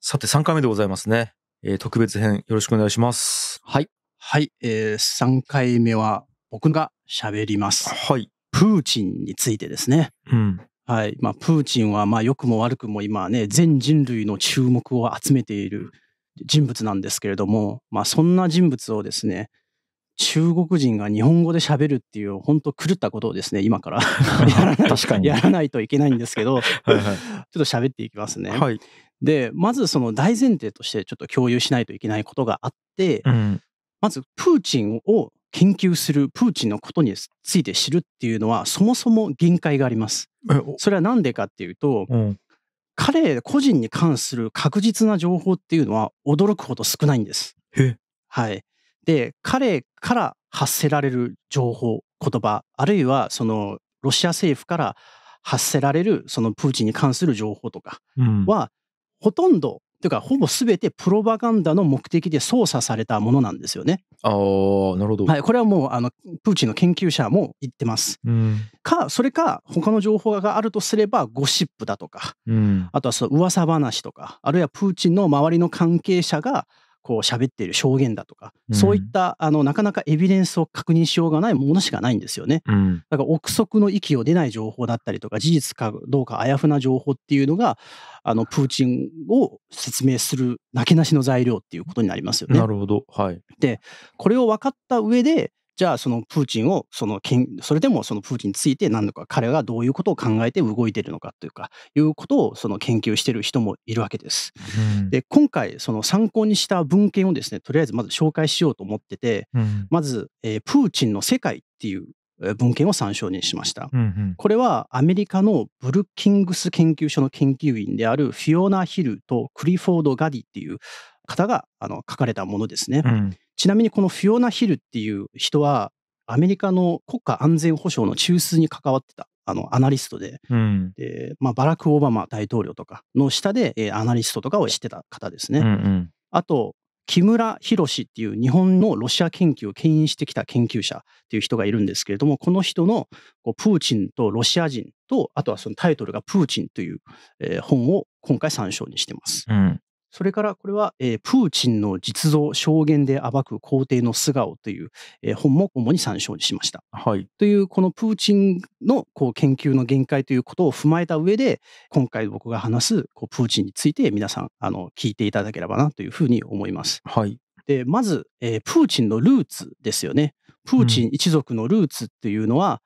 さて3回目でございますね、えー、特別編よろしくお願いしますはいはい、えー、3回目は僕が喋りますはいプーチンについてですね、うんはいまあ、プーチンはまあ良くも悪くも今ね全人類の注目を集めている人物なんですけれども、まあ、そんな人物をですね中国人が日本語で喋るっていう本当狂ったことをですね今から 確かにやらないといけないんですけど はい、ちょっと喋っていきますね。はい、でまずその大前提としてちょっと共有しないといけないことがあって、うん、まずプーチンを研究するプーチンのことについて知るっていうのはそもそも限界があります。それは何でかっていうと、うん、彼個人に関する確実な情報っていうのは驚くほど少ないんです。はい。で彼から発せられる情報言葉あるいはそのロシア政府から発せられるそのプーチンに関する情報とかは、うん、ほとんどというかほぼ全てプロパガンダの目的で操作されたものなんですよね。あなるほど、はい、これはもうあのプーチンの研究者も言ってます。うん、かそれか他の情報があるとすればゴシップだとか、うん、あとはその噂話とかあるいはプーチンの周りの関係者がこう喋っている証言だとか、うん、そういったあのなかなかエビデンスを確認しようがないものしかないんですよね。うん、だから憶測の域を出ない情報だったりとか事実かどうかあやふな情報っていうのがあのプーチンを説明するなけなしの材料っていうことになりますよね。なるほど、はい、でこれを分かった上でじゃあそのプーチンをそのそれでもそのプーチンについて何度か彼がどういうことを考えて動いているのかというかいうことをその研究している人もいるわけです。うん、で今回その参考にした文献をですねとりあえずまず紹介しようと思ってて、うん、まず、えー、プーチンの世界っていう文献を参照にしました、うんうん、これはアメリカのブルッキングス研究所の研究員であるフィオナ・ヒルとクリフォード・ガディっていう方があの書かれたものですね。うん、ちなみにこのフィオナ・ヒルっていう人は、アメリカの国家安全保障の中枢に関わってたあのアナリストでうん、でまあ、バラク・オバマ大統領とかの下で、えー、アナリストとかをしてた方ですね。うんうん、あと木村博っていう日本のロシア研究を牽引してきた研究者っていう人がいるんですけれどもこの人のこうプーチンとロシア人とあとはそのタイトルが「プーチン」という、えー、本を今回参照にしてます。うん、それからこれは、えー、プーチンの実像証言で暴く皇帝の素顔という、えー、本も主に参照にしました。はい、というこのプーチンのこう研究の限界ということを踏まえた上で今回僕が話すこうプーチンについて皆さんあの聞いていただければなというふうに思います。はい、でまず、えー、プーチンのルーツですよね。プーチン一族のルーツっていうのは、うん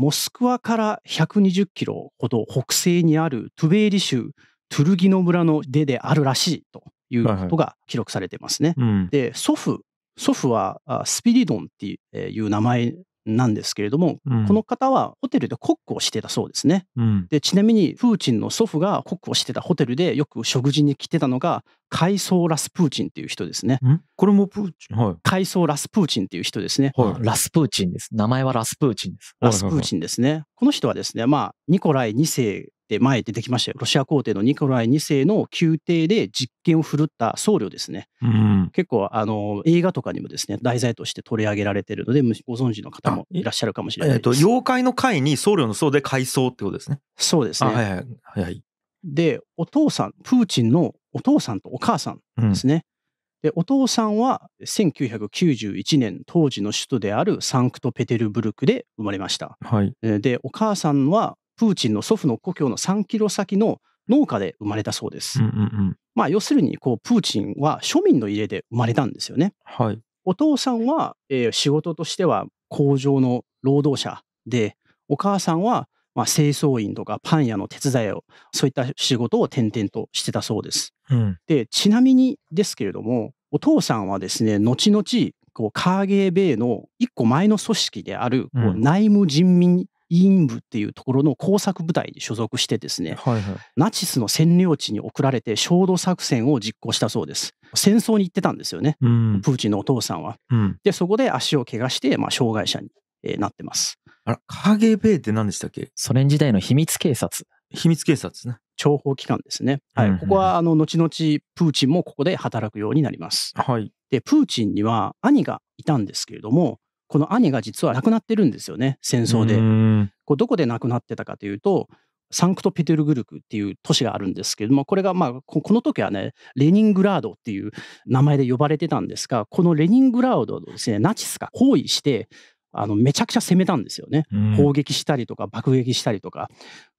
モスクワから120キロほど北西にあるトゥベーリ州トゥルギノ村の出であるらしいということが記録されてますね。はいはい、で祖父祖父はスピリドンっていう名前なんですけれども、うん、この方はホテルでコックをしてたそうですね、うん、でちなみにプーチンの祖父がコックをしてたホテルでよく食事に来てたのがカイソー・ラスプーチンっていう人ですねこれもプーチン、はい、カイソー・ラスプーチンっていう人ですね、はい、ラスプーチンです名前はラスプーチンですラスプーチンですね、この人はですねまあニコライ2世って前出てきましたよロシア皇帝のニコライ2世の宮廷で実験を振るった僧侶ですね、うん、結構あの映画とかにもですね題材として取り上げられてるのでご存知の方もいらっしゃるかもしれないです、えー、と妖怪の会に僧侶の僧で改装ってことですねそうですねはいはいはい、はい、でお父さんプーチンのお父さんとお母さんですね、うんでお父さんは1991年当時の首都であるサンクトペテルブルクで生まれました、はい、でお母さんはプーチンの祖父の故郷の3キロ先の農家で生まれたそうです。まあ、要するにこうプーチンは庶民の家で生まれたんですよね。はい、お父さんは、えー、仕事としては工場の労働者でお母さんはまあ、清掃員とかパン屋の手伝いをそういった仕事を転々としてたそうです。うん、でちなみにですけれどもお父さんはですね後々こうカーゲーベイの一個前の組織であるこう内務人民委員部っていうところの工作部隊に所属してですね、はいはい、ナチスの占領地に送られて焦土作戦を実行したそうです戦争に行ってたんですよね、うん、プーチンのお父さんは、うん、でそこで足を怪我して、まあ、障害者になってますあらーベ b って何でしたっけソ連時代の秘密警察秘密警察ですね諜報機関ですね、はい、うん、ここはあの後々プーチンもここで働くようになります、はい、でプーチンには兄がいたんですけれどもこの兄が実は亡くなってるんですよね戦争で。こうどこで亡くなってたかというとサンクトペテルグルクっていう都市があるんですけれどもこれがまあこの時はねレニングラードっていう名前で呼ばれてたんですがこのレニングラードをですねナチスが包囲してあのめちゃくちゃ攻めたんですよね砲撃したりとか爆撃したりとか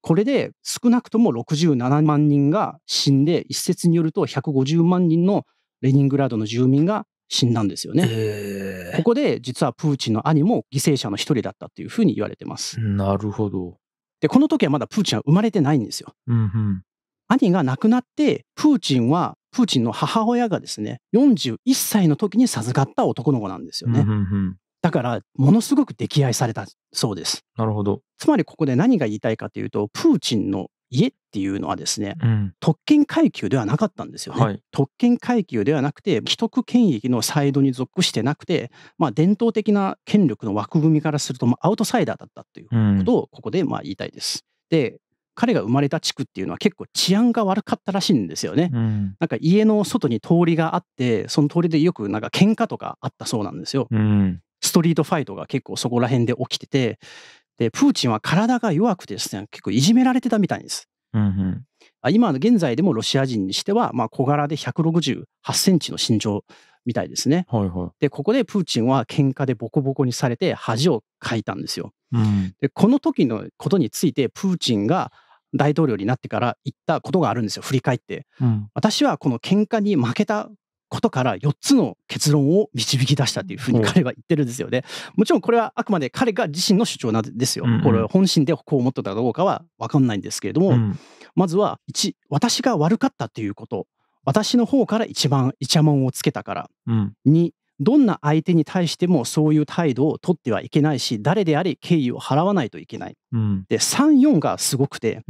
これで少なくとも67万人が死んで一説によると150万人のレニングラードの住民が死んだんですよね、ここで実はプーチンの兄も犠牲者の一人だったっていうふうに言われてますなるほどでこの時はまだプーチンは生まれてないんですよ、うんうん、兄が亡くなってプーチンはプーチンの母親がですね41歳の時に授かった男の子なんですよね、うんうんうんだからものすごく溺愛されたそうです。なるほど。つまりここで何が言いたいかというとプーチンの家っていうのはですね、うん、特権階級ではなかったんですよね、はい、特権階級ではなくて既得権益のサイドに属してなくて、まあ、伝統的な権力の枠組みからするとアウトサイダーだったということをここでまあ言いたいです。で彼が生まれた地区っていうのは結構治安が悪かったらしいんですよね、うん、なんか家の外に通りがあってその通りでよくなんか喧嘩とかあったそうなんですよ、ストリートファイトが結構そこら辺で起きててで、プーチンは体が弱くてですね、結構いじめられてたみたいです。うん、うん、今現在でもロシア人にしては、まあ、小柄で168センチの身長みたいですね。はいはい、でここでプーチンは喧嘩でボコボコにされて恥をかいたんですよ。うん、でこの時のことについてプーチンが大統領になってから言ったことがあるんですよ振り返って、うん、私はこの喧嘩に負けたことから4つの結論を導き出したというふうに彼は言ってるんですよね。もちろんこれはあくまで彼が自身の主張なんですよ。これ本心でこう思ってたかどうかは分かんないんですけれども、まずは1私が悪かったということ私の方から一番イチャモンをつけたから、2どんな相手に対してもそういう態度をとってはいけないし誰であれ敬意を払わないといけない。で34がすごくて、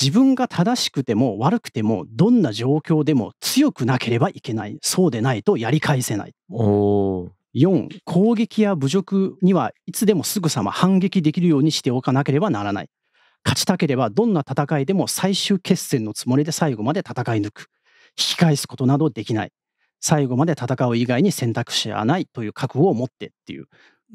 自分が正しくても悪くてもどんな状況でも強くなければいけないそうでないとやり返せない4攻撃や侮辱にはいつでもすぐさま反撃できるようにしておかなければならない勝ちたければどんな戦いでも最終決戦のつもりで最後まで戦い抜く引き返すことなどできない最後まで戦う以外に選択肢はないという覚悟を持ってっていう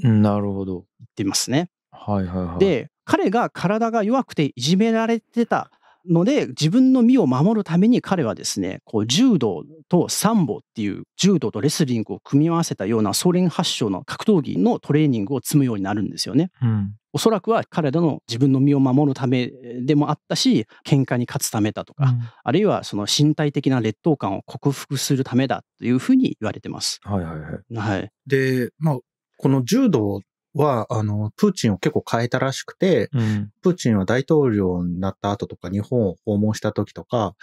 なるほど言ってますね。はいはいはい、で彼が体が弱くていじめられてたので自分の身を守るために彼はですねこう柔道とサンボっていう柔道とレスリングを組み合わせたようなソ連発祥の格闘技のトレーニングを積むようになるんですよね。うん、おそらくは彼らの自分の身を守るためでもあったし喧嘩に勝つためだとか、うん、あるいはその身体的な劣等感を克服するためだというふうに言われてます。はいはいはい。はい、で、まあこの柔道は、あの、プーチンを結構変えたらしくて、うん、プーチンは大統領になった後とか、日本を訪問した時とか、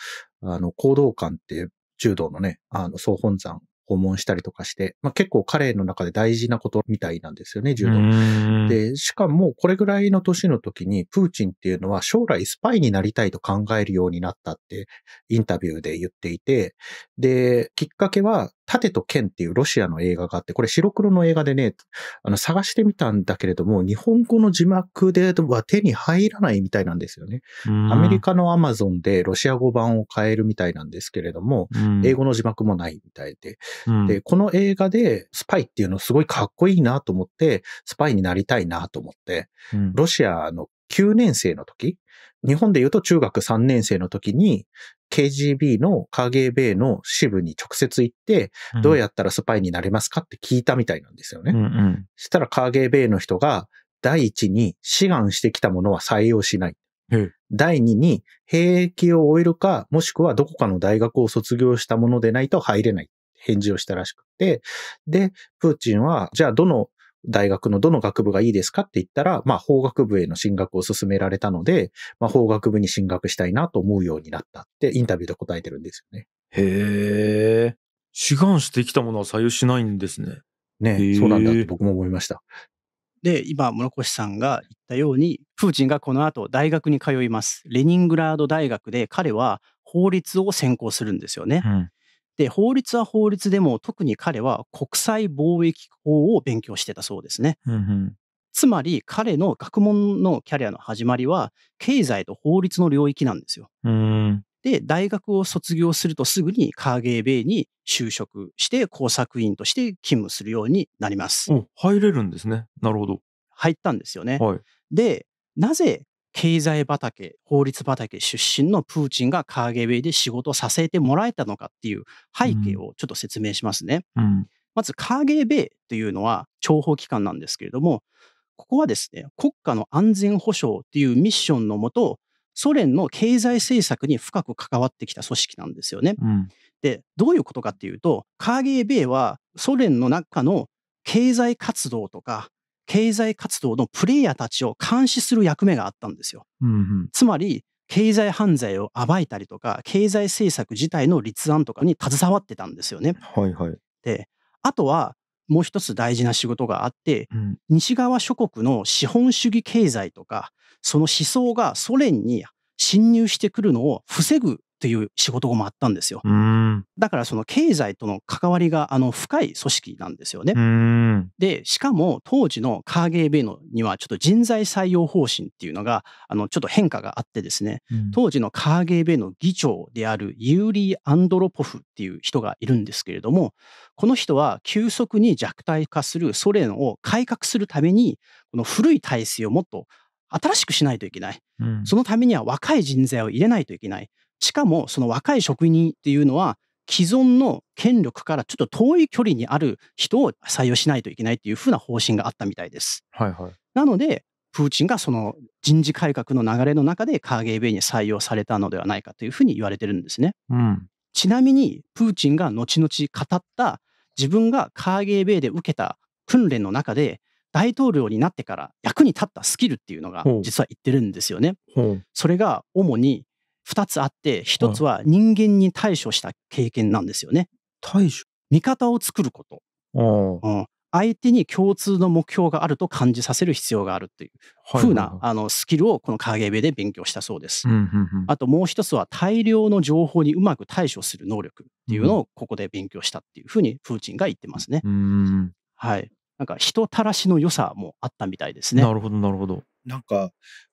あの、行動官って柔道のね、あの、総本山訪問したりとかして、まあ、結構彼の中で大事なことみたいなんですよね、柔道。で、しかもこれぐらいの年の時に、プーチンっていうのは将来スパイになりたいと考えるようになったってインタビューで言っていて、で、きっかけは盾と剣っていうロシアの映画があって、これ白黒の映画でね、あの、探してみたんだけれども、日本語の字幕では手に入らないみたいなんですよね。アメリカのアマゾンでロシア語版を買えるみたいなんですけれども、英語の字幕もないみたいで。で、この映画でスパイっていうのすごいかっこいいなと思って、スパイになりたいなと思って、ロシアの9年生の時、日本で言うと中学3年生の時に KGB の KGB の支部に直接行って、どうやったらスパイになれますかって聞いたみたいなんですよね。うんうん、したら KGB の人が第一に志願してきたものは採用しない。第二に兵役を終えるか、もしくはどこかの大学を卒業したものでないと入れない。返事をしたらしくて、で、プーチンは、じゃあどの大学のどの学部がいいですかって言ったら、まあ、法学部への進学を勧められたので、まあ、法学部に進学したいなと思うようになったって、インタビューで答えてるんですよね。へえ。志願してきたものは左右しないんですね。ねそうなんだって僕も思いました。で、今、室越さんが言ったように、プーチンがこの後、大学に通います。レニングラード大学で、彼は法律を専攻するんですよね。うんで、法律は法律でも特に彼は国際貿易法を勉強してたそうですね。うんうんつまり彼の学問のキャリアの始まりは経済と法律の領域なんですよ。で大学を卒業するとすぐにカーゲーベイに就職して工作員として勤務するようになります。入れるんですね。なるほど。入ったんですよね。はい、でなぜ経済畑、法律畑出身のプーチンがカーゲベイで仕事をさせてもらえたのかっていう背景をちょっと説明しますね。うん、まず、カーゲベイというのは諜報機関なんですけれども、ここはですね、国家の安全保障っていうミッションのもと、ソ連の経済政策に深く関わってきた組織なんですよね。うん、で、どういうことかっていうと、カーゲーベイはソ連の中の経済活動とか経済活動のプレイヤーたちを監視する役目があったんですよ。うんうん、つまり、経済犯罪を暴いたりとか、経済政策自体の立案とかに携わってたんですよね。はいはい、で、あとは、もう一つ大事な仕事があって、うん、西側諸国の資本主義経済とか、その思想がソ連に侵入してくるのを防ぐっていう仕事もあったんですよ。だからその経済との関わりがあの深い組織なんですよね。で、しかも当時のカーゲーベイのにはちょっと人材採用方針っていうのがあのちょっと変化があってですね、うん、当時のカーゲーベイの議長であるユーリー・アンドロポフっていう人がいるんですけれども、この人は急速に弱体化するソ連を改革するために、この古い体制をもっと新しくしないといけない、うん、そのためには若い人材を入れないといけないしかもその若い職人っていうのは既存の権力からちょっと遠い距離にある人を採用しないといけないっていうふうな方針があったみたいです。はいはい、なのでプーチンがその人事改革の流れの中でカー k ベ b に採用されたのではないかというふうに言われてるんですね。うん、ちなみにプーチンが後々語った自分がカー k ベ b で受けた訓練の中で大統領になってから役に立ったスキルっていうのが実は言ってるんですよね。それが主に2つあって1つは人間に対処した経験なんですよね。対処味方を作ること、うん、相手に共通の目標があると感じさせる必要があるというふうな、あのスキルをこの影部で勉強したそうです、あともう一つは大量の情報にうまく対処する能力っていうのをここで勉強したっていうふうにプーチンが言ってますね、うん、はいなんか人たらしの良さもあったみたいですねなるほどなるほどなんか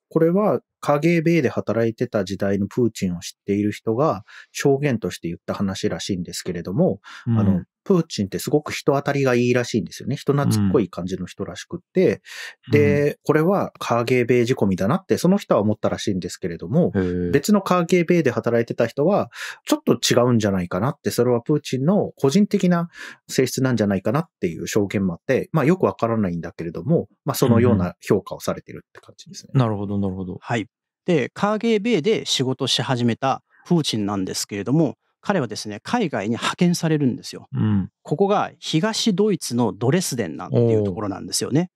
これは影米で働いてた時代のプーチンを知っている人が証言として言った話らしいんですけれども、うん、あの、プーチンってすごく人当たりがいいらしいんですよね。人懐っこい感じの人らしくって、うん、で、これはカーゲーベイ仕込みだなってその人は思ったらしいんですけれども、別のカーゲーベイで働いてた人は、ちょっと違うんじゃないかなって、それはプーチンの個人的な性質なんじゃないかなっていう証言もあって、まあよくわからないんだけれども、まあそのような評価をされてるって感じですね。うん、なるほど、なるほど。はい。で、カーゲーベイで仕事し始めたプーチンなんですけれども、彼はですね海外に派遣されるんですよ、うん、ここが東ドイツのドレスデンなんていうところなんですよね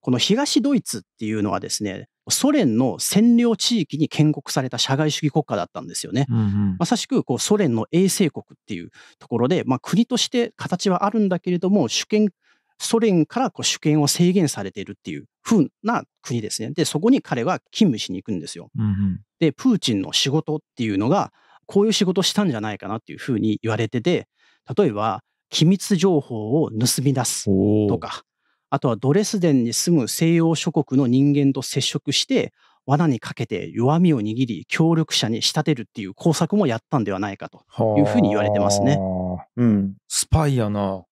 この東ドイツっていうのはですねソ連の占領地域に建国された社外主義国家だったんですよね、うんうん、まさしくこうソ連の衛星国っていうところで、まあ、国として形はあるんだけれども主権ソ連からこう主権を制限されているっていう風な国ですね。で、そこに彼は勤務しに行くんですよ。うんうん、で、プーチンの仕事っていうのが、こういう仕事したんじゃないかなっていうふうに言われてて、例えば、機密情報を盗み出すとか、あとはドレスデンに住む西洋諸国の人間と接触して、罠にかけて弱みを握り、協力者に仕立てるっていう工作もやったんではないかというふうに言われてますね。うん、スパイやな。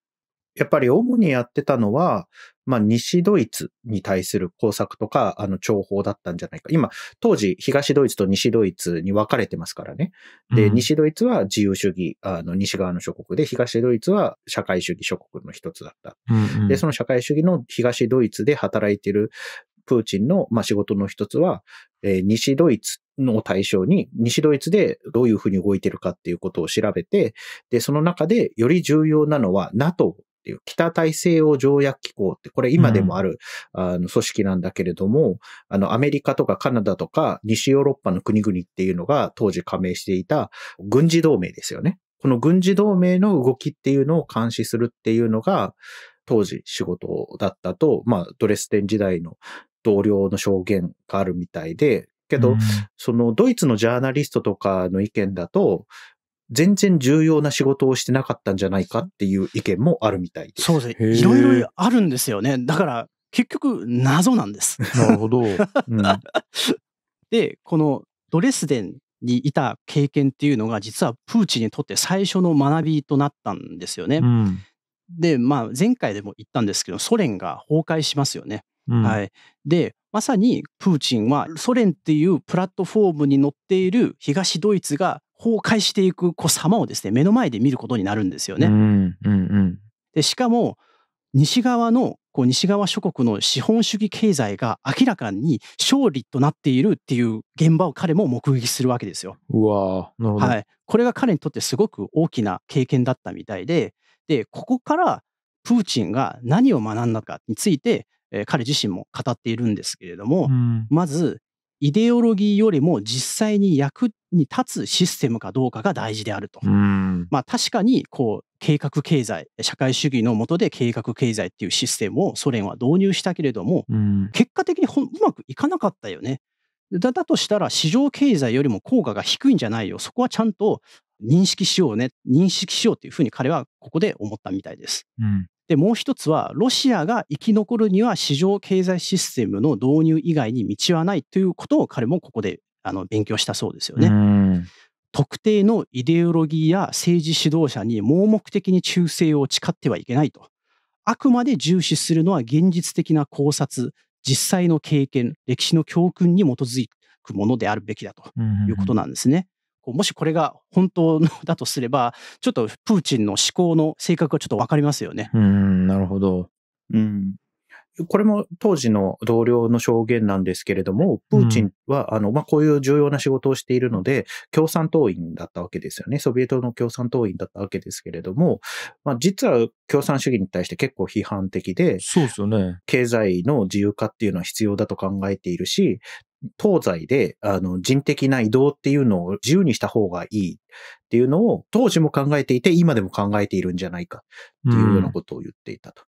やっぱり主にやってたのは、まあ、西ドイツに対する工作とか、あの、重報だったんじゃないか。今、当時、東ドイツと西ドイツに分かれてますからね。で、西ドイツは自由主義、あの、西側の諸国で、東ドイツは社会主義諸国の一つだった。で、その社会主義の東ドイツで働いてるプーチンの、まあ、仕事の一つは、えー、西ドイツの対象に、西ドイツでどういうふうに動いてるかっていうことを調べて、で、その中でより重要なのは NATO っていう、北大西洋条約機構って、これ今でもある、あの組織なんだけれども、あの、アメリカとかカナダとか西ヨーロッパの国々っていうのが当時加盟していた軍事同盟ですよね。この軍事同盟の動きっていうのを監視するっていうのが、当時仕事だったと、まあ、ドレステン時代の同僚の証言があるみたいで、けど、そのドイツのジャーナリストとかの意見だと、全然重要な仕事をしてなかったんじゃないかっていう意見もあるみたいです。そうですね。いろいろあるんですよね。だから、結局、謎なんです。なるほど。うん、で、このドレスデンにいた経験っていうのが、実はプーチンにとって最初の学びとなったんですよね。うん、で、まあ、前回でも言ったんですけど、ソ連が崩壊しますよね。うん、はい。で、まさにプーチンはソ連っていうプラットフォームに乗っている東ドイツが崩壊していく子様をですね目の前で見ることになるんですよね。うんうんうん、でしかも西側のこう西側諸国の資本主義経済が明らかに勝利となっているっていう現場を彼も目撃するわけですよ。うわなるほど、はい、これが彼にとってすごく大きな経験だったみたいででここからプーチンが何を学んだかについて、えー、彼自身も語っているんですけれども、うん、まずイデオロギーよりも実際に役に立つシステムかどうかが大事であると。まあ、確かにこう計画経済社会主義の下で計画経済っていうシステムをソ連は導入したけれども、結果的にうまくいかなかったよね。だだとしたら市場経済よりも効果が低いんじゃないよそこはちゃんと認識しようね認識しようというふうに彼はここで思ったみたいです。うで、もう一つは、ロシアが生き残るには市場経済システムの導入以外に道はないということを彼もここであの勉強したそうですよね。特定のイデオロギーや政治指導者に盲目的に忠誠を誓ってはいけないと。あくまで重視するのは現実的な考察、実際の経験、歴史の教訓に基づくものであるべきだということなんですね。もしこれが本当だとすれば、ちょっとプーチンの思考の性格はちょっとわかりますよね。うん、なるほど。うん。これも当時の同僚の証言なんですけれども、プーチンは、あの、まあ、こういう重要な仕事をしているので、共産党員だったわけですよね。ソビエトの共産党員だったわけですけれども、まあ、実は共産主義に対して結構批判的で、そうですよね。経済の自由化っていうのは必要だと考えているし、東西であの人的な移動っていうのを自由にした方がいいっていうのを当時も考えていて、今でも考えているんじゃないかっていうようなことを言っていたと。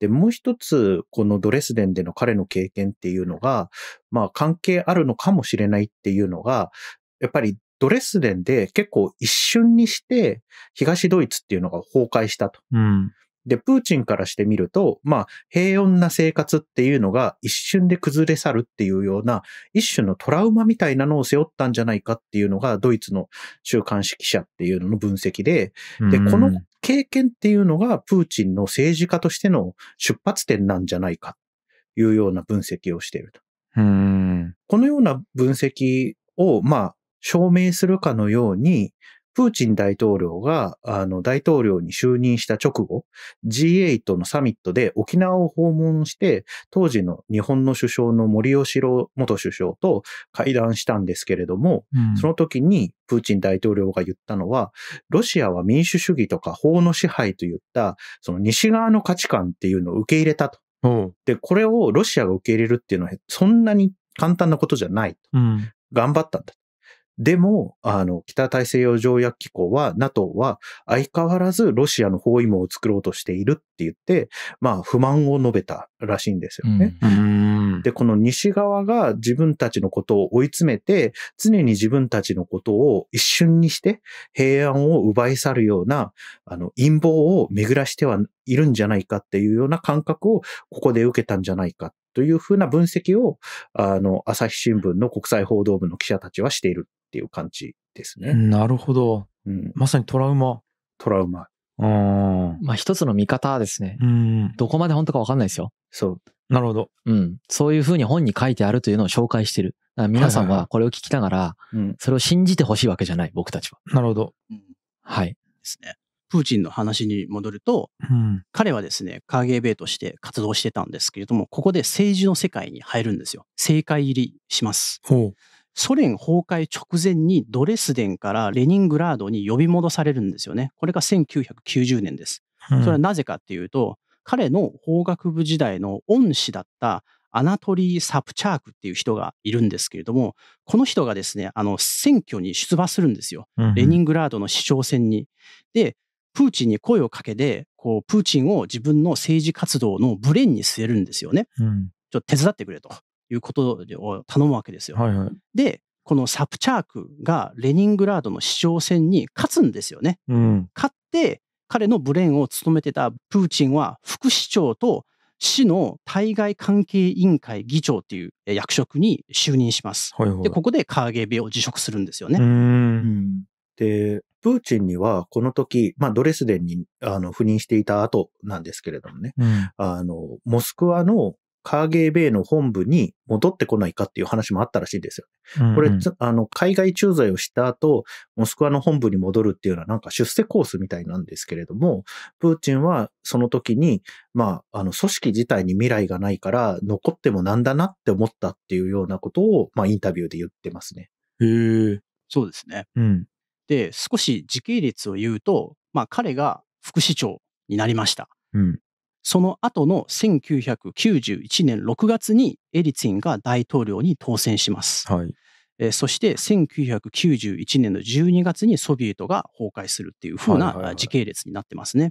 で、もう一つ、このドレスデンでの彼の経験っていうのが、まあ関係あるのかもしれないっていうのが、やっぱりドレスデンで結構一瞬にして東ドイツっていうのが崩壊したと。うん、で、プーチンからしてみると、まあ、平穏な生活っていうのが一瞬で崩れ去るっていうような、一種のトラウマみたいなのを背負ったんじゃないかっていうのが、ドイツの週刊誌記者っていうのの分析で、で、この経験っていうのがプーチンの政治家としての出発点なんじゃないかというような分析をしていると。このような分析を、まあ、証明するかのように、プーチン大統領が、あの、大統領に就任した直後、G8 のサミットで沖縄を訪問して、当時の日本の首相の森喜朗元首相と会談したんですけれども、うん、その時にプーチン大統領が言ったのは、ロシアは民主主義とか法の支配といった、その西側の価値観っていうのを受け入れたと。うん、で、これをロシアが受け入れるっていうのは、そんなに簡単なことじゃないと。うん、頑張ったんだ。でも、あの、北大西洋条約機構は、NATO は相変わらずロシアの包囲網を作ろうとしているって言って、まあ、不満を述べたらしいんですよね。で、この西側が自分たちのことを追い詰めて、常に自分たちのことを一瞬にして平安を奪い去るような、あの、陰謀を巡らしてはいるんじゃないかっていうような感覚をここで受けたんじゃないかというふうな分析を、あの、朝日新聞の国際報道部の記者たちはしているっていう感じですね。なるほど。うん、まさにトラウマ。トラウマ。うん。まあ一つの見方ですね。うん。どこまで本当かわかんないですよ。そう。なるほど。うん。そういうふうに本に書いてあるというのを紹介してる。皆さんはこれを聞きながら、それを信じてほしいわけじゃない、僕たちは。なるほど。はい。ですね。プーチンの話に戻ると、うん、彼はですね、k ベ b として活動してたんですけれども、ここで政治の世界に入るんですよ。政界入りします。ほうソ連崩壊直前にドレスデンからレニングラードに呼び戻されるんですよね。これが1990年です。それはなぜかっていうと、彼の法学部時代の恩師だったアナトリー・サプチャークっていう人がいるんですけれども、この人がですね、あの選挙に出馬するんですよ、レニングラードの市長選に。で、プーチンに声をかけて、こうプーチンを自分の政治活動のブレーンに据えるんですよね。うん、ちょっと手伝ってくれと。いうことを頼むわけですよ。はいはい、でこのサプチャークがレニングラードの市長選に勝つんですよね。うん、勝って彼のブレーンを務めてたプーチンは副市長と市の対外関係委員会議長っていう役職に就任します。はいはい、でここでカーゲーベを辞職するんですよね。でプーチンにはこの時、まあ、ドレスデンにあの赴任していた後なんですけれどもね、うん、あのモスクワのカーゲーベイの本部に戻ってこないかっていう話もあったらしいんですよ、ね。これ、あの、海外駐在をした後、モスクワの本部に戻るっていうのはなんか出世コースみたいなんですけれども、プーチンはその時に、まあ、あの、組織自体に未来がないから、残ってもなんだなって思ったっていうようなことを、まあ、インタビューで言ってますね。へえ、そうですね。うん。で、少し時系列を言うと、まあ、彼が副市長になりました。うん、その後の1991年6月にエリツィンが大統領に当選します。はい、そして1991年の12月にソビエトが崩壊するっていうふうな時系列になってますね。はいは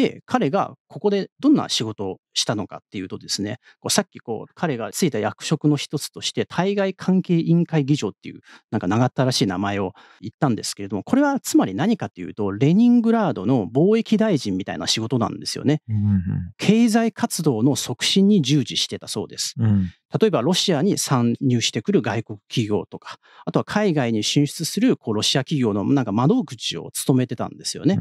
いはい、で彼がここでどんな仕事をしたのかっていうとですね、こうさっきこう彼がついた役職の一つとして、対外関係委員会議長っていう、なんか長ったらしい名前を言ったんですけれども、これはつまり何かというと、レニングラードの貿易大臣みたいな仕事なんですよね。経済活動の促進に従事してたそうです。例えばロシアに参入してくる外国企業とか、あとは海外に進出するこうロシア企業のなんか窓口を務めてたんですよね。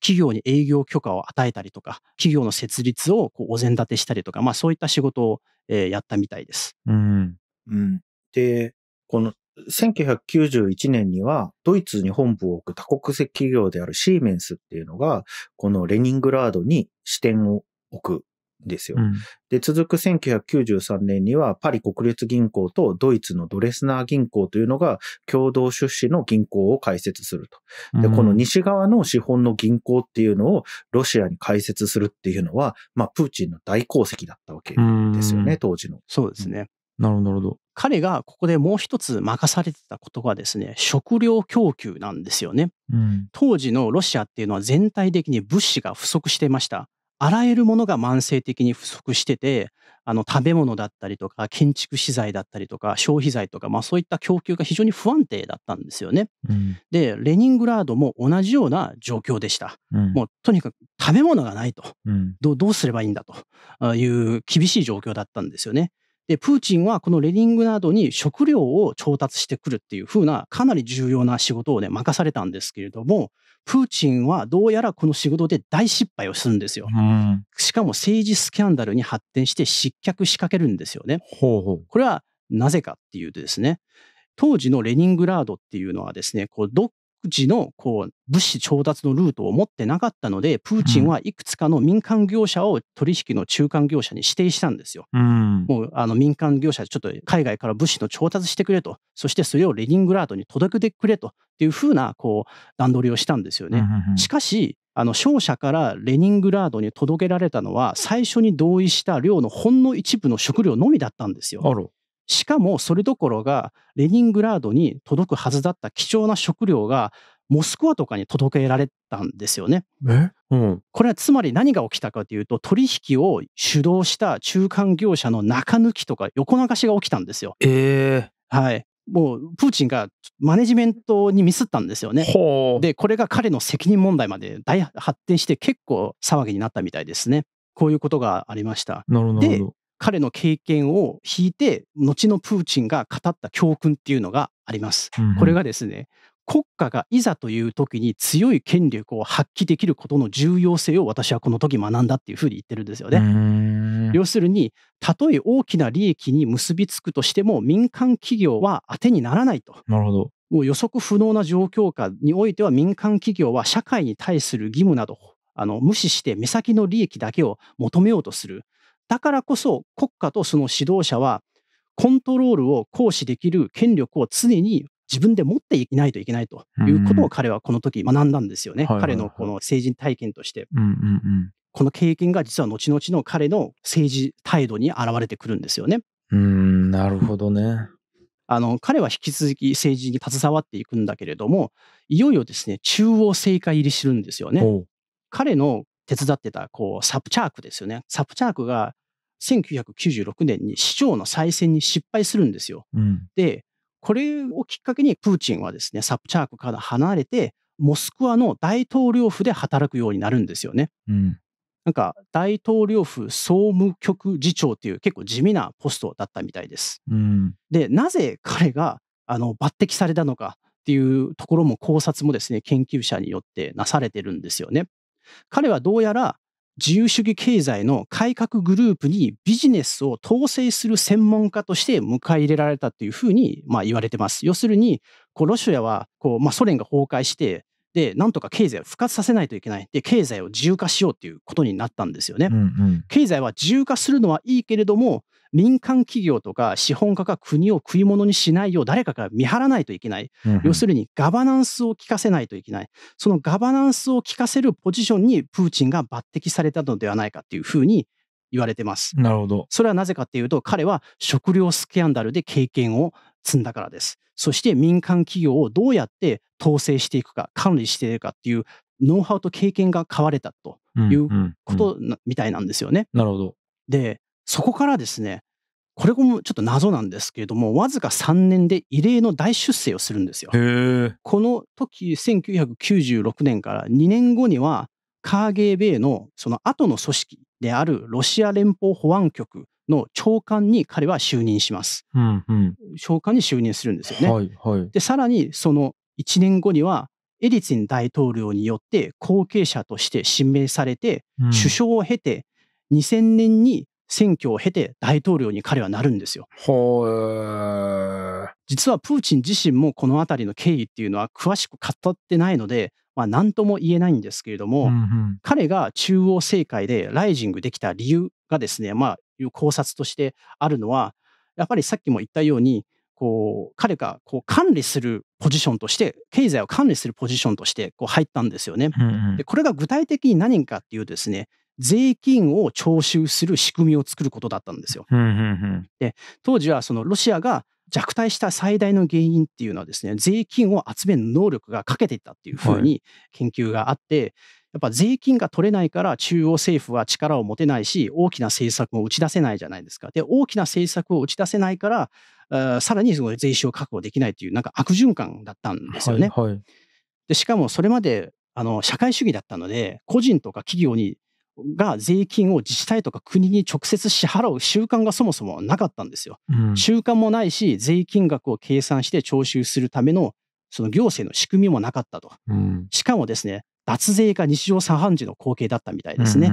企業に営業許可を与えたりとか、企業の設立をこうお膳立てしたりとか、まあ、そういった仕事を、えー、やったみたいです。うん、うん、で、この1991年にはドイツに本部を置く多国籍企業であるシーメンスっていうのがこのレニングラードに支店を置くですよ。うん、で、続く1993年にはパリ国立銀行とドイツのドレスナー銀行というのが共同出資の銀行を開設すると。で、この西側の資本の銀行っていうのをロシアに開設するっていうのは、まあ、プーチンの大功績だったわけですよね、当時の。そうですね。なるほど、なるほど。彼がここでもう一つ任されてたことがですね、食料供給なんですよね。うん、当時のロシアっていうのは全体的に物資が不足していました。あらゆるものが慢性的に不足してて、あの、食べ物だったりとか、建築資材だったりとか、消費財とか、まあそういった供給が非常に不安定だったんですよね。うん、で、レニングラードも同じような状況でした。うん、もうとにかく食べ物がないと、うん、どうすればいいんだという厳しい状況だったんですよね。で、プーチンはこのレニングラードに食料を調達してくるっていうふうな、かなり重要な仕事をね、任されたんですけれども、プーチンはどうやらこの仕事で大失敗をするんですよ。うん、しかも政治スキャンダルに発展して失脚しかけるんですよね。ほうほうこれはなぜかっていうとですね当時のレニングラードっていうのはですねこう時のこう物資調達のルートを持ってなかったので、プーチンはいくつかの民間業者を取引の中間業者に指定したんですよ。うん、もうあの民間業者、ちょっと海外から物資の調達してくれと、そしてそれをレニングラードに届けてくれとっていうふうなこう段取りをしたんですよね。しかし、あの商社からレニングラードに届けられたのは、最初に同意した量のほんの一部の食料のみだったんですよ。しかもそれどころがレニングラードに届くはずだった貴重な食料がモスクワとかに届けられたんですよね。うん、これはつまり何が起きたかというと取引を主導した中間業者の中抜きとか横流しが起きたんですよ。えー、はい、もうプーチンがマネジメントにミスったんですよね。でこれが彼の責任問題まで大発展して結構騒ぎになったみたいですね。こういうことがありました。で彼の経験を引いて、後のプーチンが語った教訓っていうのがあります。うん、これがですね、国家がいざという時に強い権力を発揮できることの重要性を私はこの時学んだっていうふうに言ってるんですよね。要するに、たとえ大きな利益に結びつくとしても、民間企業は当てにならないと。なるほど。もう予測不能な状況下においては、民間企業は社会に対する義務など、あの無視して目先の利益だけを求めようとするだからこそ国家とその指導者はコントロールを行使できる権力を常に自分で持っていないといけないということを彼はこの時学んだんですよね、彼のこの成人体験として、この経験が実は後々の彼の政治態度に現れてくるんですよね。うんなるほどね。あの彼は引き続き政治に携わっていくんだけれどもいよいよですね中央政界入りするんですよね。彼の手伝ってた、こう、サプチャークですよね。サプチャークが1996年に市長の再選に失敗するんですよ。うん、で、これをきっかけにプーチンはですね、サプチャークから離れて、モスクワの大統領府で働くようになるんですよね。うん、なんか大統領府総務局次長っていう結構地味なポストだったみたいです。うん、でなぜ彼があの抜擢されたのかっていうところも考察もですね研究者によってなされてるんですよね。彼はどうやら自由主義経済の改革グループにビジネスを統制する専門家として迎え入れられたというふうにまあ言われてます。要するにこうロシアはこうまあソ連が崩壊してでなんとか経済を復活させないといけないで経済を自由化しようということになったんですよね、うんうん。経済は自由化するのはいいけれども民間企業とか資本家が国を食い物にしないよう誰かから見張らないといけない、うん、要するにガバナンスを効かせないといけないそのガバナンスを効かせるポジションにプーチンが抜擢されたのではないかっていうふうに言われてます。なるほど。それはなぜかっていうと、彼は食料スキャンダルで経験を積んだからです。そして民間企業をどうやって統制していくか、管理していくかっていうノウハウと経験が買われたということみたいなんですよね。うんうんうん、なるほど。で、そこからですねこれもちょっと謎なんですけれどもわずか3年で異例の大出世をするんですよ。この時1996年から2年後にはカーゲーベイのその後の組織であるロシア連邦保安局の長官に彼は就任します。うんうん、長官に就任するんですよね。はいはい、でさらにその1年後にはエリツィン大統領によって後継者として指名されて、首相を経て2000年に選挙を経て大統領に彼はなるんですよ。実はプーチン自身もこの辺りの経緯っていうのは詳しく語ってないので、まあ、何とも言えないんですけれども、うんうん、彼が中央政界でライジングできた理由がですね、まあ、いう考察としてあるのはやっぱりさっきも言ったようにこう彼がこう管理するポジションとして経済を管理するポジションとしてこう入ったんですよね。うんうん、でこれが具体的に何かっていうですね税金を徴収する仕組みを作ることだったんですよ。で当時はそのロシアが弱体した最大の原因っていうのはですね税金を集める能力が欠けていったっていうふうに研究があって、はい、やっぱ税金が取れないから中央政府は力を持てないし大きな政策も打ち出せないじゃないですか。で大きな政策を打ち出せないからさらにその税収を確保できないっていうなんか悪循環だったんですよね。はいはい、でしかもそれまであの社会主義だったので個人とか企業にが税金を自治体とか国に直接支払う習慣がそもそもなかったんですよ。うん、習慣もないし、税金額を計算して徴収するための、その行政の仕組みもなかったと。うん、しかもですね、脱税が日常茶飯事の光景だったみたいですね。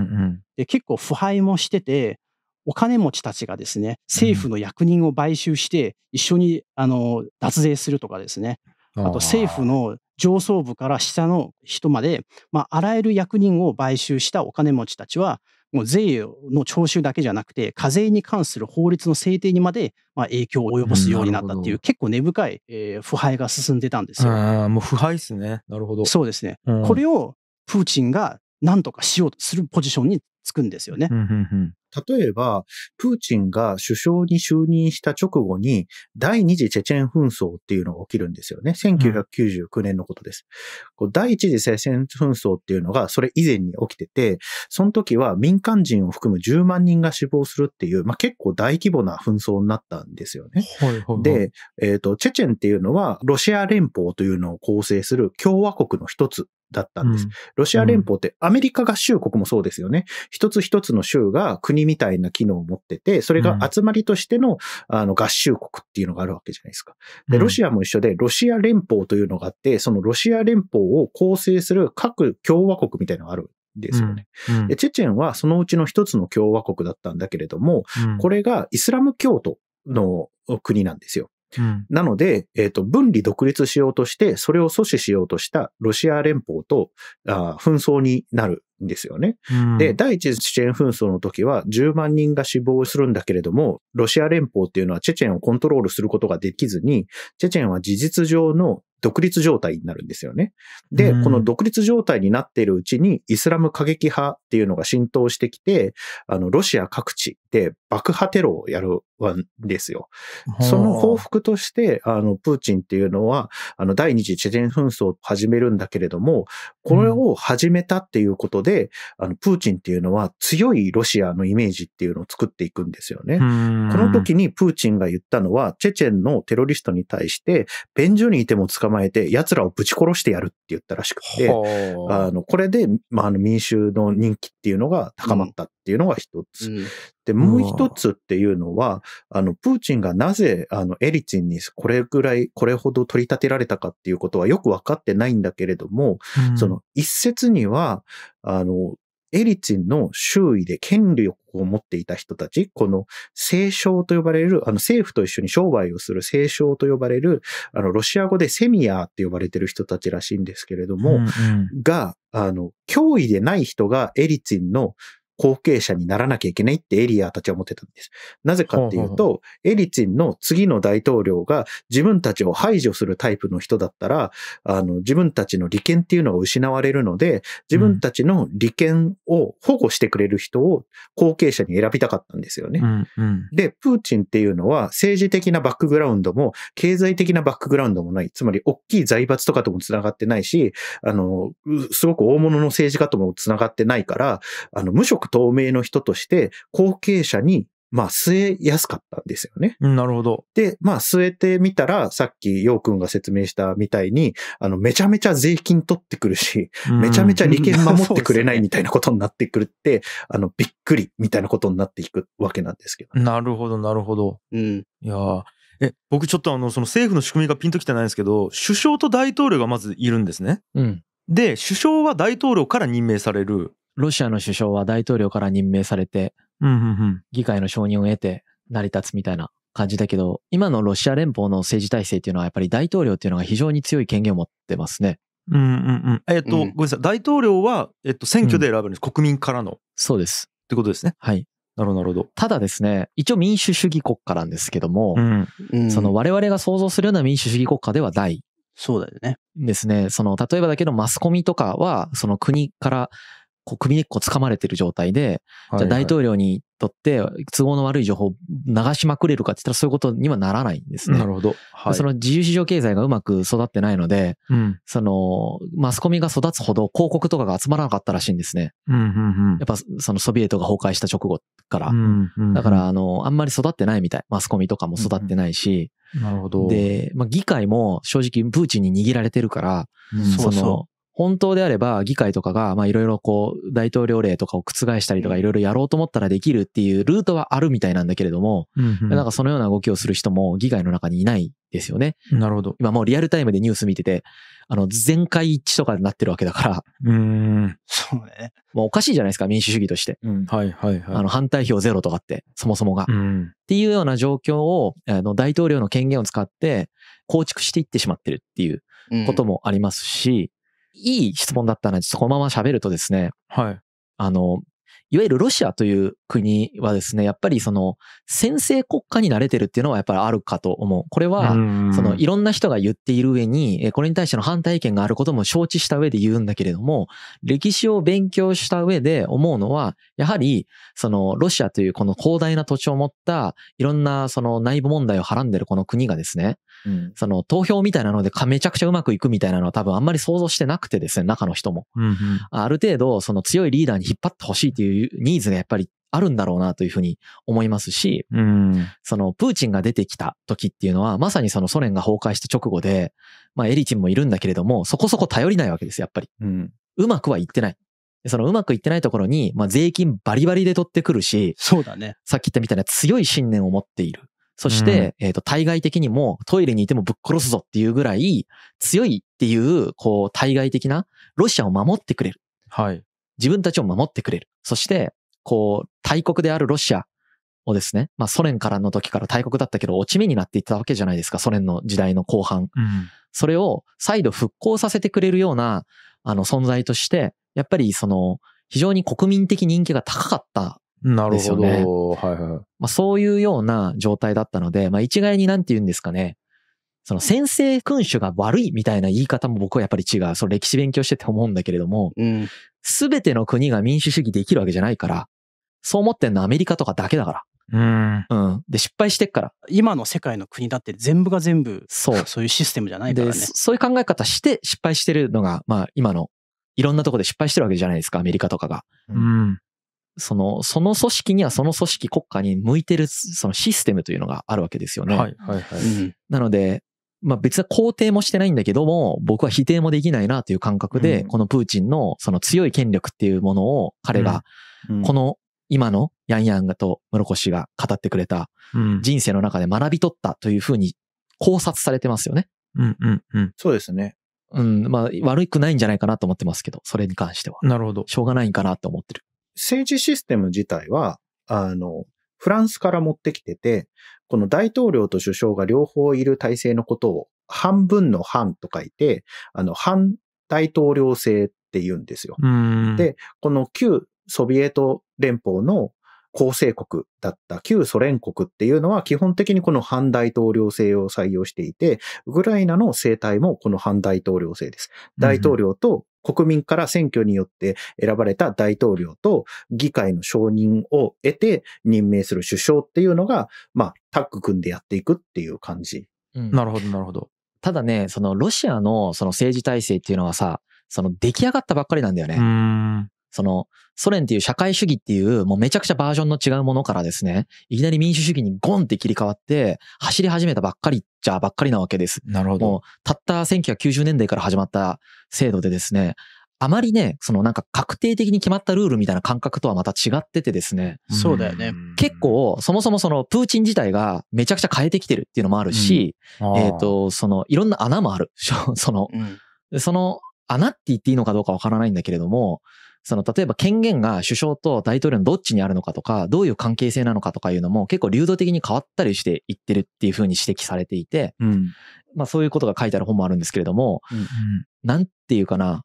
で結構腐敗もしてて、お金持ちたちがですね、政府の役人を買収して、一緒にあの脱税するとかですね、あと政府の上層部から下の人まで、まあ、あらゆる役人を買収したお金持ちたちは、もう税の徴収だけじゃなくて、課税に関する法律の制定にまで、まあ、影響を及ぼすようになったっていう、うん、結構根深い、えー、腐敗が進んでたんですよ。あもう腐敗ですね。なるほど。そうですね。うん、これをプーチンが何とかしようとするポジションにつくんですよね。例えば、プーチンが首相に就任した直後に、第二次チェチェン紛争っていうのが起きるんですよね。1999年のことです。うん、第一次チェチェン紛争っていうのが、それ以前に起きてて、その時は民間人を含む10万人が死亡するっていう、まあ、結構大規模な紛争になったんですよね。で、えっ、ー、と、チェチェンっていうのは、ロシア連邦というのを構成する共和国の一つだったんです。ロシア連邦ってアメリカ合衆国もそうですよね。一つ一つの州が国みたいな機能を持ってて、それが集まりとしてのあの合衆国っていうのがあるわけじゃないですか。で、ロシアも一緒で、ロシア連邦というのがあって、そのロシア連邦を構成する各共和国みたいなのがあるですよね、うんうん、で。チェチェンはそのうちの一つの共和国だったんだけれども、うん、これがイスラム教徒の国なんですよ。なので、えっ、ー、と、分離独立しようとして、それを阻止しようとしたロシア連邦と、あ紛争になるんですよね。うん、で、第一次チェン紛争の時は10万人が死亡するんだけれども、ロシア連邦っていうのはチェチェンをコントロールすることができずに、チェチェンは事実上の独立状態になるんですよね。で、この独立状態になっているうちに、イスラム過激派っていうのが浸透してきて、あの、ロシア各地で爆破テロをやるんですよ。その報復として、あの、プーチンっていうのは、あの、第二次チェチェン紛争を始めるんだけれども、これを始めたっていうことで、あの、プーチンっていうのは強いロシアのイメージっていうのを作っていくんですよね。この時にプーチンが言ったのは、チェチェンのテロリストに対して、便所にいても捕まえて、奴らをぶち殺してやるって言ったらしくて、あの、これで、まあ、あの民衆の人気っていうのが高まったっていうのが一つ。うん、で、もう一つっていうのは、あの、プーチンがなぜ、あの、エリツィンにこれぐらい、これほど取り立てられたかっていうことはよくわかってないんだけれども、うん、その、一説には、あの、エリツィンの周囲で権力を持っていた人たち、この聖商と呼ばれる、あの政府と一緒に商売をする聖商と呼ばれる、あのロシア語でセミアーって呼ばれてる人たちらしいんですけれども、うんうん、が、あの、脅威でない人がエリツィンの後継者にならなきゃいけないってエリアたちは思ってたんです。なぜかっていうと、エリツィンの次の大統領が自分たちを排除するタイプの人だったら、あの、自分たちの利権っていうのが失われるので、自分たちの利権を保護してくれる人を後継者に選びたかったんですよね。うんうん、で、プーチンっていうのは政治的なバックグラウンドも経済的なバックグラウンドもない。つまり、大きい財閥とかとも繋がってないし、あの、すごく大物の政治家とも繋がってないから、あの、無職透明の人として、後継者にまあ、据えやすかったんですよね。なるほど。で、まあ、据えてみたら、さっき、ようくんが説明したみたいに、あの、めちゃめちゃ税金取ってくるし、めちゃめちゃ利権守ってくれない みたいなことになってくるって、ね、あの、びっくりみたいなことになっていくわけなんですけど、ね、なるほど、なるほど。うん。いやえ、僕ちょっとあの、その政府の仕組みがピンときてないんですけど、首相と大統領がまずいるんですね。うん。で、首相は大統領から任命される。ロシアの首相は大統領から任命されて、議会の承認を得て成り立つみたいな感じだけど、今のロシア連邦の政治体制っていうのはやっぱり大統領っていうのが非常に強い権限を持ってますね。うんうんうん。えっ、ー、と、うん、ごめんなさい。大統領は、えっと、選挙で選ぶんです、うん、国民からの。そうです。ってことですね。はい。なるほど。ただですね、一応民主主義国家なんですけども、うん、その我々が想像するような民主主義国家ではない。そうだよね。ですね。その、例えばだけどマスコミとかは、その国から首根っこ掴まれてる状態で、じゃ大統領にとって都合の悪い情報を流しまくれるかって言ったらそういうことにはならないんですね。なるほど。はい、その自由市場経済がうまく育ってないので、うん、そのマスコミが育つほど広告とかが集まらなかったらしいんですね。うんうんうん、やっぱそのソビエトが崩壊した直後から。うんうんうん、だからあの、あんまり育ってないみたい。マスコミとかも育ってないし、うんうんなるほど。で、まあ、議会も正直プーチンに握られてるから、うん、その本当であれば議会とかが、まあいろいろこう、大統領令とかを覆したりとかいろいろやろうと思ったらできるっていうルートはあるみたいなんだけれども、うんうん、なんかそのような動きをする人も議会の中にいないですよね。なるほど。今もうリアルタイムでニュース見てて、あの、全会一致とかになってるわけだから。うん。そうね。もうおかしいじゃないですか、民主主義として。うん。はいはいはい。あの、反対票ゼロとかって、そもそもが。うん。っていうような状況を、あの、大統領の権限を使って構築していってしまってるっていうこともありますし、いい質問だったので、そのまま喋るとですね、はい。あの、いわゆるロシアという国はですね、やっぱりその先制国家に慣れてるっていうのはやっぱりあるかと思う。これは、そのいろんな人が言っている上に、これに対しての反対意見があることも承知した上で言うんだけれども、歴史を勉強した上で思うのは、やはり、そのロシアというこの広大な土地を持った、いろんなその内部問題をはらんでるこの国がですね、うん、その投票みたいなのでめちゃくちゃうまくいくみたいなのは多分あんまり想像してなくてですね、中の人も。うんうん、ある程度、その強いリーダーに引っ張ってほしいというニーズがやっぱりあるんだろうなというふうに思いますし、うん、そのプーチンが出てきた時っていうのは、まさにそのソ連が崩壊した直後で、まあエリチンもいるんだけれども、そこそこ頼りないわけです、やっぱり。うん、うまくはいってない。そのうまくいってないところに、まあ税金バリバリで取ってくるし、そうだね。さっき言ったみたいな強い信念を持っている。そして、うん、えっ、ー、と、対外的にもトイレにいてもぶっ殺すぞっていうぐらい強いっていう、こう、対外的なロシアを守ってくれる。はい。自分たちを守ってくれる。そして、こう、大国であるロシアをですね、まあソ連からの時から大国だったけど落ち目になっていったわけじゃないですか、ソ連の時代の後半。うん、それを再度復興させてくれるような、あの存在として、やっぱりその、非常に国民的人気が高かったなるほど。ね、はいはい。まあ、そういうような状態だったので、まあ、一概になんて言うんですかね。その先制君主が悪いみたいな言い方も僕はやっぱり違う。その歴史勉強してて思うんだけれども、す、う、べ、ん、ての国が民主主義できるわけじゃないから、そう思ってんのはアメリカとかだけだから。うん。うん。で、失敗してっから。今の世界の国だって全部が全部、そう。そういうシステムじゃないからね。そういう考え方して失敗してるのが、まあ今の、いろんなとこで失敗してるわけじゃないですか、アメリカとかが。うん。その、その組織にはその組織国家に向いてるそのシステムというのがあるわけですよね。はいはいはい。なので、まあ別は肯定もしてないんだけども、僕は否定もできないなという感覚で、うん、このプーチンのその強い権力っていうものを彼が、この今のヤンヤンがと室越が語ってくれた人生の中で学び取ったというふうに考察されてますよね。うんうんうん。そうですね。うん、まあ悪くないんじゃないかなと思ってますけど、それに関しては。なるほど。しょうがないんかなと思ってる。政治システム自体は、あの、フランスから持ってきてて、この大統領と首相が両方いる体制のことを半分の半と書いて、あの、半大統領制って言うんですよ。で、この旧ソビエト連邦の構成国だった旧ソ連国っていうのは基本的にこの反大統領制を採用していて、ウクライナの政体もこの反大統領制です。大統領と国民から選挙によって選ばれた大統領と議会の承認を得て任命する首相っていうのが、まあ、タッグ組んでやっていくっていう感じ。うん、なるほど、なるほど。ただね、そのロシアのその政治体制っていうのはさ、その出来上がったばっかりなんだよね。その、ソ連っていう社会主義っていう、もうめちゃくちゃバージョンの違うものからですね、いきなり民主主義にゴンって切り替わって、走り始めたばっかりじゃばっかりなわけです。なるほど。もう、たった1990年代から始まった制度でですね、あまりね、そのなんか確定的に決まったルールみたいな感覚とはまた違っててですね。そうだよね。結構、そもそもそのプーチン自体がめちゃくちゃ変えてきてるっていうのもあるし、うん、えっ、ー、と、そのいろんな穴もある。その、うん、その穴って言っていいのかどうかわからないんだけれども、その、例えば権限が首相と大統領のどっちにあるのかとか、どういう関係性なのかとかいうのも結構流動的に変わったりしていってるっていうふうに指摘されていて、うん、まあそういうことが書いてある本もあるんですけれども、うんうん、なんていうかな、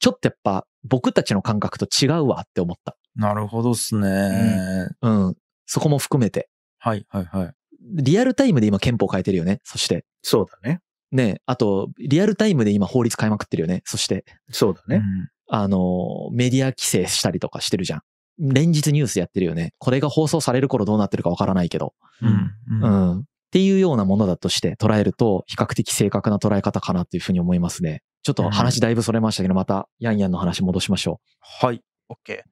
ちょっとやっぱ僕たちの感覚と違うわって思った。なるほどっすね、うん。うん。そこも含めて。はいはいはい。リアルタイムで今憲法変えてるよね、そして。そうだね。ねあと、リアルタイムで今法律変えまくってるよね、そして。そうだね。うんあの、メディア規制したりとかしてるじゃん。連日ニュースやってるよね。これが放送される頃どうなってるかわからないけど。うん、うん、っていうようなものだとして捉えると、比較的正確な捉え方かなというふうに思いますね。ちょっと話だいぶそれましたけど、また、ヤンヤンの話戻しましょう。はい。OK。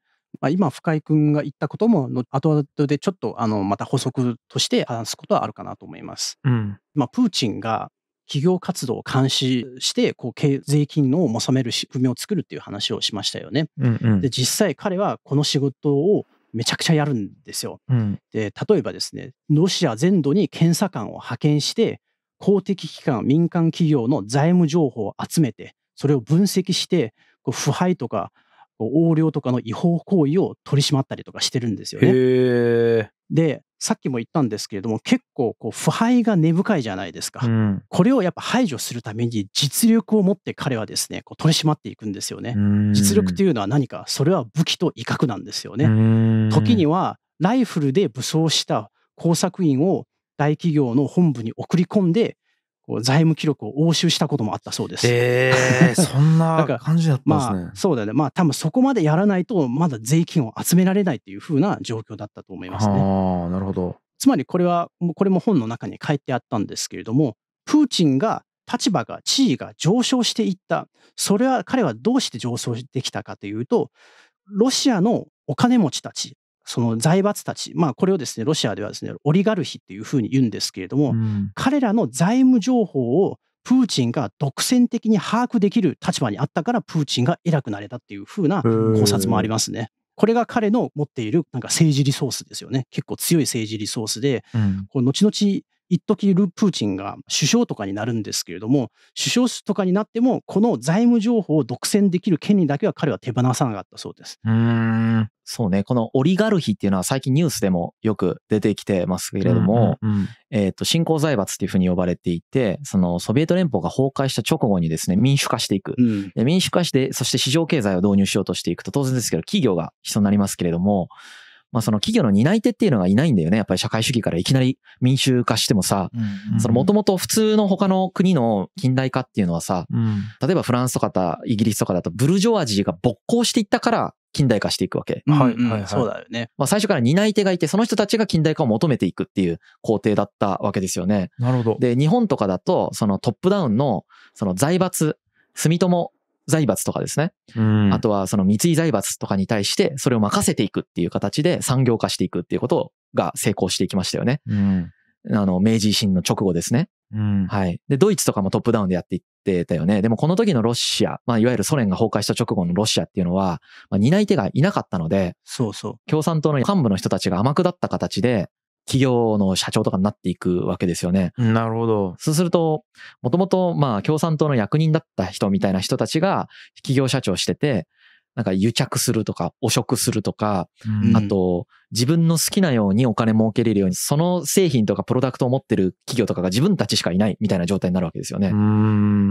まあ、今、深井君が言ったことも、後々でちょっと、あの、また補足として話すことはあるかなと思います。うん。まあ、プーチンが企業活動を監視して、こう、税金の納める仕組みを作るっていう話をしましたよね。うんうん、で、実際彼はこの仕事をめちゃくちゃやるんですよ。うん、で、例えばですね、ロシア全土に検査官を派遣して、公的機関、民間企業の財務情報を集めて、それを分析して、こう腐敗とか横領とかの違法行為を取り締まったりとかしてるんですよね。で、さっきも言ったんですけれども結構こう腐敗が根深いじゃないですか、うん、これをやっぱ排除するために実力を持って彼はですねこう取り締まっていくんですよね実力というのは何かそれは武器と威嚇なんですよね時にはライフルで武装した工作員を大企業の本部に送り込んでこう財務記録を押収したこともあったそうです。え そんな感じだったんですね。まあ、そうだね。まあ多分そこまでやらないとまだ税金を集められないというふうな状況だったと思いますね。あなるほど。つまりこれはこれも本の中に書いてあったんですけれどもプーチンが立場が地位が上昇していったそれは彼はどうして上昇できたかというとロシアのお金持ちたちその財閥たち、まあ、これをですねロシアではですねオリガルヒっていうふうに言うんですけれども、うん、彼らの財務情報をプーチンが独占的に把握できる立場にあったからプーチンが偉くなれたっていうふうな考察もありますね。これが彼の持っているなんか政治リソースですよね。結構強い政治リソースで、うん、こう後々一時ルプーチンが首相とかになるんですけれども、首相とかになっても、この財務情報を独占できる権利だけは彼は手放さなかったそうです。うん、そうね。このオリガルヒっていうのは最近ニュースでもよく出てきてますけれども、新興財閥っていうふうに呼ばれていて、そのソビエト連邦が崩壊した直後にですね、民主化していく。うん、民主化して、そして市場経済を導入しようとしていくと、当然ですけど、企業が必要になりますけれども、まあその企業の担い手っていうのがいないんだよね。やっぱり社会主義からいきなり民衆化してもさ、そのもともと普通の他の国の近代化っていうのはさ、例えばフランスとかだ、イギリスとかだとブルジョワジーが勃興していったから近代化していくわけ。はい、はい、そうだよね。まあ最初から担い手がいて、その人たちが近代化を求めていくっていう工程だったわけですよね。なるほど。で、日本とかだと、そのトップダウンの、その財閥、住友財閥とかですね、あとはその三井財閥とかに対してそれを任せていくっていう形で産業化していくっていうことが成功していきましたよね。うん、あの明治維新の直後ですね、うん、はい。で、ドイツとかもトップダウンでやっていってたよね。でもこの時のロシア、まあいわゆるソ連が崩壊した直後のロシアっていうのは、まあ、担い手がいなかったので、そうそう。共産党の幹部の人たちが甘くだった形で、企業の社長とかになっていくわけですよね。なるほど。そうすると、もともとまあ共産党の役人だった人みたいな人たちが企業社長してて、なんか癒着するとか、汚職するとか、うん、あと、自分の好きなようにお金儲けれるように、その製品とかプロダクトを持ってる企業とかが自分たちしかいないみたいな状態になるわけですよね。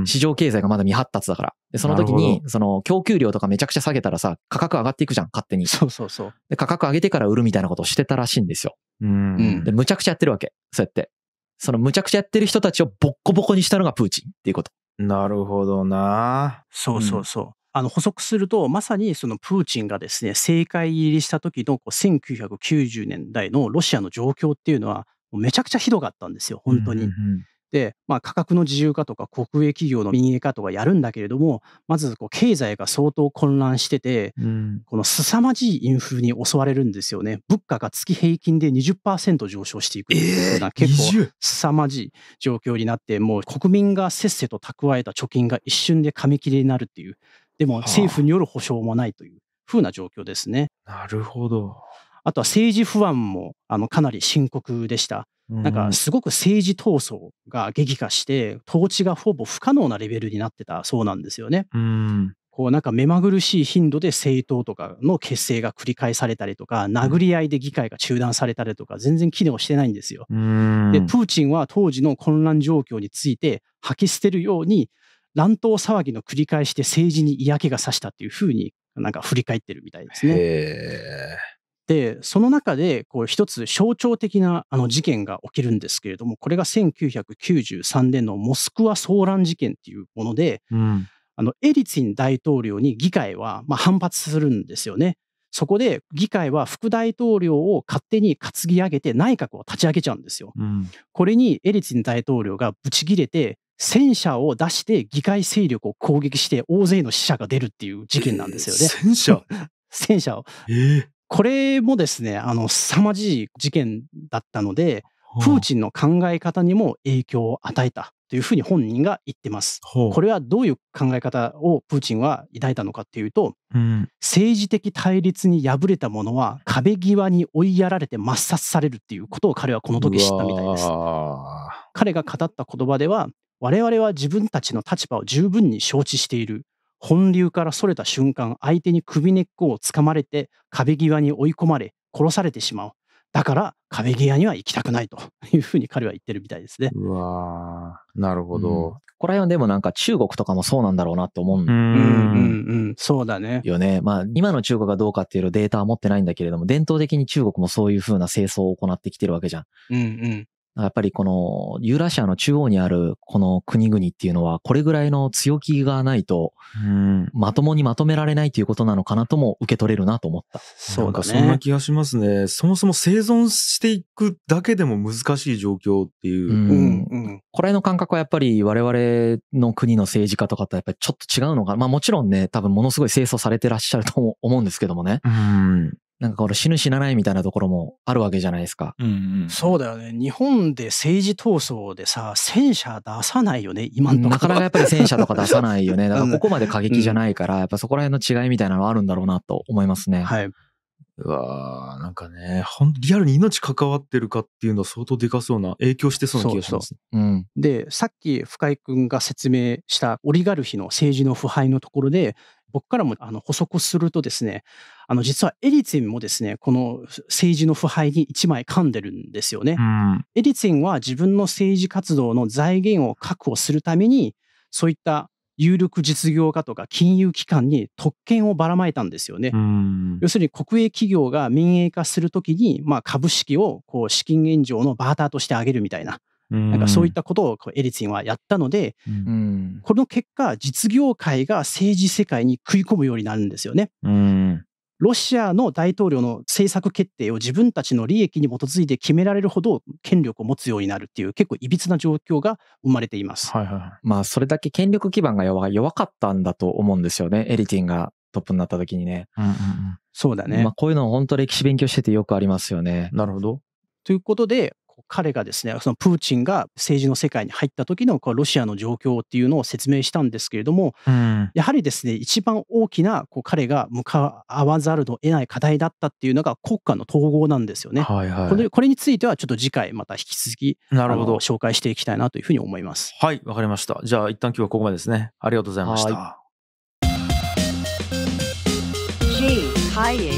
市場経済がまだ未発達だから。で、その時に、その供給量とかめちゃくちゃ下げたらさ、価格上がっていくじゃん、勝手に。そうそうそう。で、価格上げてから売るみたいなことをしてたらしいんですよ。うん。で、むちゃくちゃやってるわけ。そうやって。そのむちゃくちゃやってる人たちをボッコボコにしたのがプーチンっていうこと。なるほどな。そうそうそう。うんあの補足するとまさにそのプーチンがですね政界入りした時のこう1990年代のロシアの状況っていうのはめちゃくちゃひどかったんですよ本当に。うんうんうんで、まあ、価格の自由化とか国営企業の民営化とかやるんだけれどもまずこう経済が相当混乱してて、うん、この凄まじいインフルに襲われるんですよね物価が月平均で20%上昇していくっていうのは結構凄まじい状況になって、もう国民がせっせと蓄えた貯金が一瞬で紙切れになるっていうでも政府による保障もないというふうな状況ですね。なるほど。あとは政治不安もあのかなり深刻でした。なんかすごく政治闘争が激化して統治がほぼ不可能なレベルになってたそうなんですよね。うんこうなんか目まぐるしい頻度で政党とかの結成が繰り返されたりとか殴り合いで議会が中断されたりとか全然機能してないんですよ。でプーチンは当時の混乱状況について吐き捨てるように乱闘騒ぎの繰り返しで政治に嫌気がさしたっていうふうになんか振り返ってるみたいですね。でその中でこう一つ象徴的なあの事件が起きるんですけれどもこれが1993年のモスクワ騒乱事件っていうもので、うん、あのエリツィン大統領に議会はまあ反発するんですよね。そこで議会は副大統領を勝手に担ぎ上げて内閣を立ち上げちゃうんですよ。うん、これにエリツィン大統領がブチ切れて戦車を出して議会勢力を攻撃して大勢の死者が出るっていう事件なんですよね。えー、戦車 戦車を、えー、これもですね、あの、凄まじい事件だったので、プーチンの考え方にも影響を与えたというふうに本人が言ってます。これはどういう考え方をプーチンは抱いたのかっていうと、うん、政治的対立に敗れた者は壁際に追いやられて抹殺されるっていうことを彼はこの時知ったみたいです。彼が語った言葉では我々は自分たちの立場を十分に承知している本流からそれた瞬間相手に首根っこをつかまれて壁際に追い込まれ殺されてしまうだから壁際には行きたくないというふうに彼は言ってるみたいですね。うわなるほど。うん、これら辺はでもなんか中国とかもそうなんだろうなと思うんうんうんうん、そうだね。よね。まあ今の中国がどうかっていうデータは持ってないんだけれども、伝統的に中国もそういうふうな清掃を行ってきてるわけじゃん。うんうん、やっぱりこのユーラシアの中央にあるこの国々っていうのはこれぐらいの強気がないとまともにまとめられないということなのかなとも受け取れるなと思った。そうか、そんな気がしますね。そもそも生存していくだけでも難しい状況っていう。うんうん、これの感覚はやっぱり我々の国の政治家とかとやっぱりちょっと違うのが、まあもちろんね、多分ものすごい清掃されてらっしゃると思うんですけどもね。うんなんかこの死ぬ死なないみたいなところもあるわけじゃないですか。うんうん、そうだよね。日本で政治闘争でさ、戦車出さないよね、今のなかなかやっぱり戦車とか出さないよね。だからここまで過激じゃないから、やっぱそこら辺の違いみたいなのはあるんだろうなと思いますね。はい。うわーなんかね、ほん、リアルに命関わってるかっていうのは相当でかそうな、影響してそうな気がします。そうそううん。で、さっき深井君が説明したオリガルヒの政治の腐敗のところで、僕からもあの補足するとですね、あの実はエリツィンもですね、この政治の腐敗に一枚噛んでるんですよね。うん、エリツィンは自分の政治活動の財源を確保するために、そういった有力実業家とか金融機関に特権をばらまいたんですよね。要するに国営企業が民営化するときに、まあ、株式をこう資金援助のバーターとしてあげるみたいな、なんかそういったことをこうエリツィンはやったので、うん、この結果、実業界が政治世界に食い込むようになるんですよね。うん、ロシアの大統領の政策決定を自分たちの利益に基づいて決められるほど権力を持つようになるっていう結構いびつな状況が生まれています。はいはい。まあそれだけ権力基盤が弱かったんだと思うんですよね。エリツィンがトップになった時にね。うんうんうん、そうだね。まあこういうの本当歴史勉強しててよくありますよね。なるほど。ということで、彼がですねそのプーチンが政治の世界に入った時のこうロシアの状況っていうのを説明したんですけれども、うん、やはりですね一番大きなこう彼が向かわざるを得ない課題だったっていうのが国家の統合なんですよね。はいはい、これこれについてはちょっと次回また引き続きなるほど紹介していきたいなというふうに思います。はいわかりました。じゃあ一旦今日はここまでですね。ありがとうございました。G ハイエ